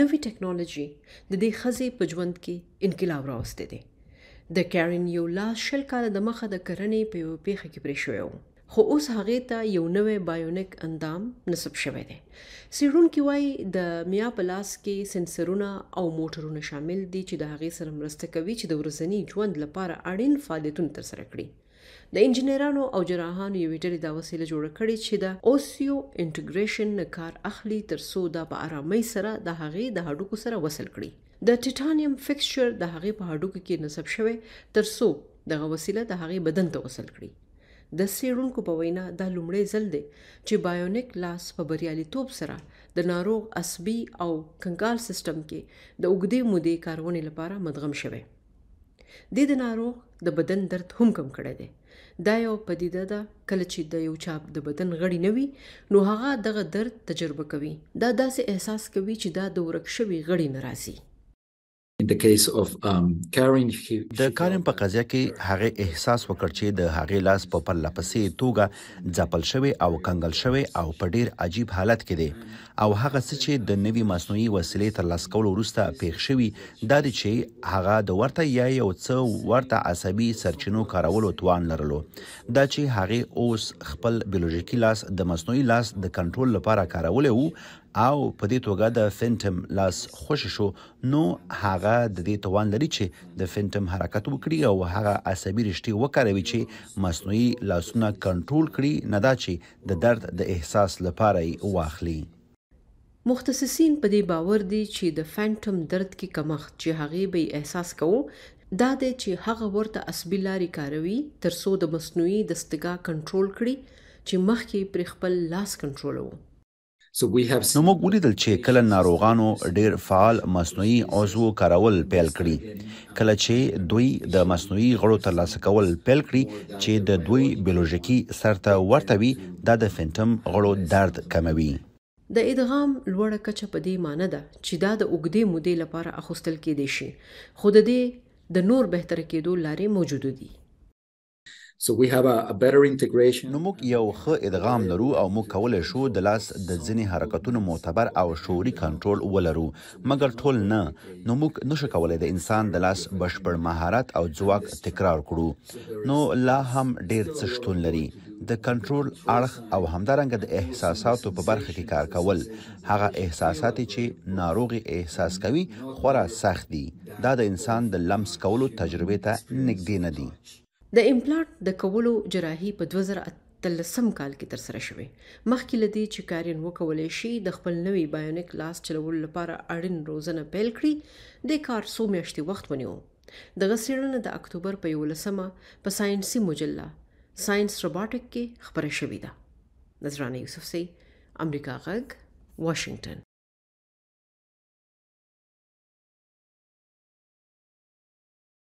نوې ټکنالوژي د دې خزې په ژوند کې انقلاب راوستي دي د کارن یو لاس شل کاله د مخه د کرنې په یو پیښه کې پرې شوی و خو اوس هغه ته یو نوې بایونیک اندام نصب شوی دی سیرون کې وای د میا پلاس کې سنسرونه او موټرونه شامل دي چې د هغه سره مرسته کوي چې د ورځنی ژوند لپاره اړین فعالیتونه ترسره کړي د انجنیرانو او جراحانو یوې ډلې دا وسیله جوړه کړې چې د اوسیو انټګریشن نه کار اخلي تر څو دا په آرامۍ سره د هغې د هډوکو سره وصل کړي د ټیټانیم فکسچر د هغې په هډوکو کې نصب شوی تر څو دغه وسیله د هغې بدن ته وصل کړي د سیرونکو په وینا دا لومړی ځل دی چې بایونیک لاس په بریالیتوب سره د ناروغ عصبي او کنګال سیستم کې د اوږدې مودې کارونې لپاره مدغم شوی دې د ناروغ د بدن درد هم کم کړی دی دا یو پدیده ده کله چې د یو چاپ د بدن غړي نه وي نو هغه دغه درد تجربه کوي دا داسې احساس کوي چې دا د ورک شوي غړي نه راځي Um, د کارن په قضیه کې هغه احساس وکړ چې د هغه لاس په پله پسې توګه ځپل شوی او کنګل شوی او په ډیر عجیب حالت کې دی او هغه څه چې د نوي مصنوعي وسیلې تر لاس کولو وروسته پیښ شوی دا دی چې هغه د ورته یا یو څه ورته عصبي سرچینو کارولو توان لرلو دا چې هغه اوس خپل بیولوژیکي لاس د مصنوعي لاس د کنټرول لپاره کارولې وو او په دې توګه د فینټم لاس خوش شو نو هغه د دې توان لري چې د فینټم حرکت وکړي او هغه عصبي رشتې وکاروي چې مصنوعي لاسونه کنټرول کړي نه دا چې د درد د احساس لپاره واخلي متخصصین په دې باور دي چې د فینټم درد کې کمښت چې هغه به احساس کوو دا د چې هغه ورته اسبیلاري کاروي ترڅو د مصنوعي دستګاه کنټرول کړي چې مخکې پر خپل لاس کنټرول وو نو موږ ولیدل چې کله ناروغانو ډېر فعال مصنوعي عضو کارول پیل کړي کله چې دوی د مصنوعي غړو ترلاسه کول پیل کړي چې د دوی بیولوژیکي سرته ورته وي دا د فینټم غړو درد کموي د ادغام لوړه کچه په دې معنی ده چې دا د اوګدې مودې لپاره اخوستل کېدې شي خود دې د نور بهتر کېدو لارې موجود دي نو موږ یو ښه ادغام لرو او موږ کولای شو د لاس د ځینې حرکتونو معتبر او شعوري کنټرول ولرو مګر ټول نه نو موږ نشو کولای د انسان د لاس بشپړ مهارت او ځواک تکرار کړو نو لا هم ډیر څه شتون لري د کنټرول اړخ او همدارنګ د احساساتو په برخه کې کار کول هغه احساسات چې ناروغي احساس کوي خورا سخت دي دا د انسان د لمس کولو تجربې ته نږدې نه دي د امپلانټ د کولو جراحي په 2013 کال کې ترسره شوې مخکې لدی چې کارین وکولې شي د خپل نوې بایونیک لاس چلولو لپاره اړین روزنه پیل کړي د کار څو میاشتې وخت ونیو دغه څېړنه د اکتوبر په 11مه په ساينسي مجله ساينس روباټک کې خبره شوې ده نظرانه یوسف سي امریکا غږ واشنگټن